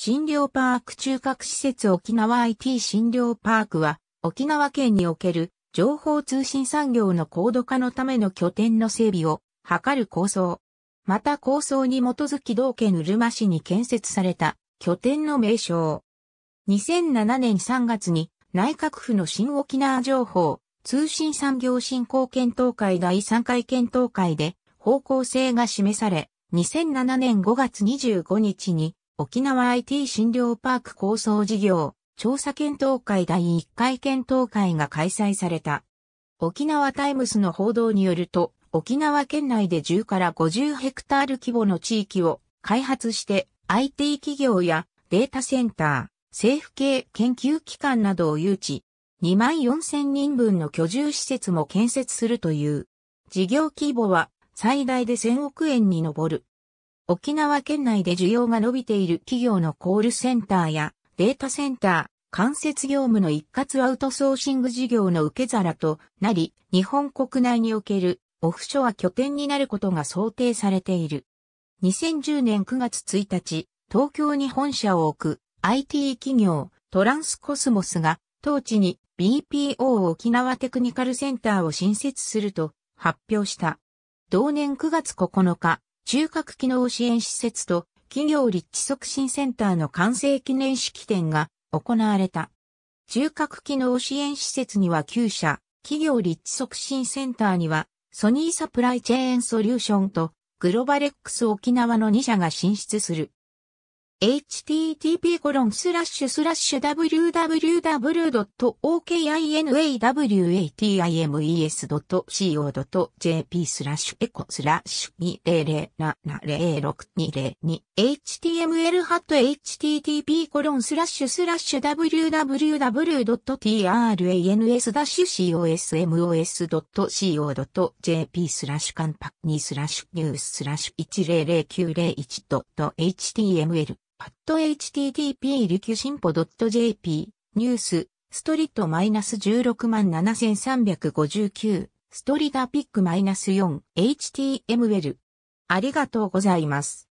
診療パーク中核施設沖縄 IT 診療パークは、沖縄県における情報通信産業の高度化のための拠点の整備を図る構想。また構想に基づき同県うるま市に建設された拠点の名称。2007年3月に内閣府の新沖縄情報通信産業振興検討会第3回検討会で方向性が示され、2007年5月25日に沖縄 IT 診療パーク構想事業、調査検討会第1回検討会が開催された。沖縄タイムスの報道によると、沖縄県内で10から50ヘクタール規模の地域を開発して IT 企業やデータセンター、政府系研究機関などを誘致、2万4000人分の居住施設も建設するという。事業規模は最大で1000億円に上る。沖縄県内で需要が伸びている企業のコールセンターやデータセンター、間接業務の一括アウトソーシング事業の受け皿となり、日本国内におけるオフショア拠点になることが想定されている。2010年9月1日、東京に本社を置く IT 企業トランスコスモスが当地に BPO 沖縄テクニカルセンターを新設すると発表した。同年9月9日、中核機能支援施設と企業立地促進センターの完成記念式典が行われた。中核機能支援施設には9社、企業立地促進センターにはソニーサプライチェーンソリューションとグロバレックス沖縄の2社が進出する。http://www.okinawatimes.co.jp スラッシュエコスラッシュ20070620 2 html ハット http www.trans-cosmos.co.jp スラッシュカンパニースラッシュニューススラッシュ1 0 0 9 0 1 h t m l パッド http ュシンポ .jp ニュースストリートマイナス16万7359ストリダピックマイナス4 htm l ありがとうございます。